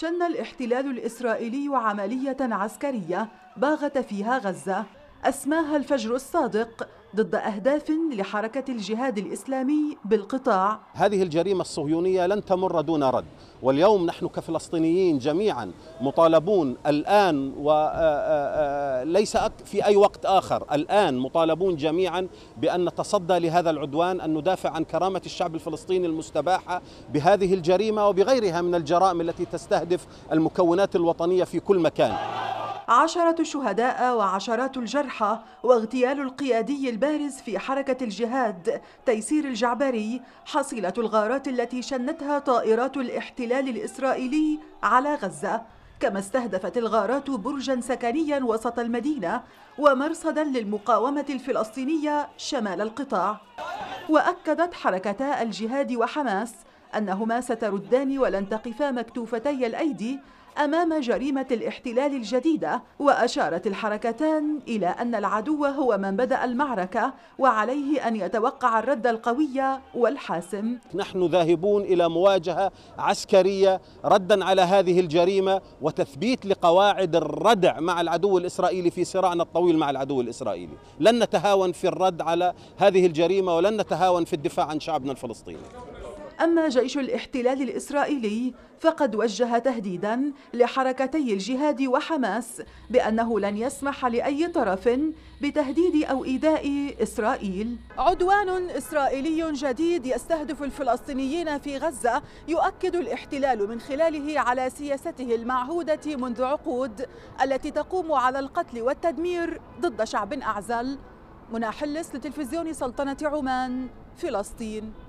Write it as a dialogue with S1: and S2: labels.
S1: شن الاحتلال الإسرائيلي عملية عسكرية باغت فيها غزة أسماها الفجر الصادق ضد أهداف لحركة الجهاد الإسلامي
S2: بالقطاع هذه الجريمة الصهيونية لن تمر دون رد واليوم نحن كفلسطينيين جميعا مطالبون الآن وليس في أي وقت آخر الآن مطالبون جميعا بأن نتصدى لهذا العدوان أن ندافع عن كرامة الشعب الفلسطيني المستباحة بهذه الجريمة وبغيرها من الجرائم التي تستهدف المكونات الوطنية في كل مكان
S1: عشرة شهداء وعشرات الجرحى واغتيال القيادي البارز في حركة الجهاد تيسير الجعبري حصيلة الغارات التي شنتها طائرات الاحتلال الإسرائيلي على غزة كما استهدفت الغارات برجا سكنيا وسط المدينة ومرصدا للمقاومة الفلسطينية شمال القطاع وأكدت حركتا الجهاد وحماس أنهما ستردان ولن تقفا مكتوفتي الأيدي أمام جريمة الاحتلال الجديدة وأشارت الحركتان إلى أن العدو هو من بدأ المعركة وعليه أن يتوقع الرد القوي والحاسم
S2: نحن ذاهبون إلى مواجهة عسكرية ردا على هذه الجريمة وتثبيت لقواعد الردع مع العدو الإسرائيلي في صراعنا الطويل مع العدو الإسرائيلي لن نتهاون في الرد على هذه الجريمة ولن نتهاون في الدفاع عن شعبنا الفلسطيني
S1: أما جيش الاحتلال الإسرائيلي فقد وجه تهديدا لحركتي الجهاد وحماس بأنه لن يسمح لأي طرف بتهديد أو إيداء إسرائيل عدوان إسرائيلي جديد يستهدف الفلسطينيين في غزة يؤكد الاحتلال من خلاله على سياسته المعهودة منذ عقود التي تقوم على القتل والتدمير ضد شعب أعزل منى لتلفزيون سلطنة عمان فلسطين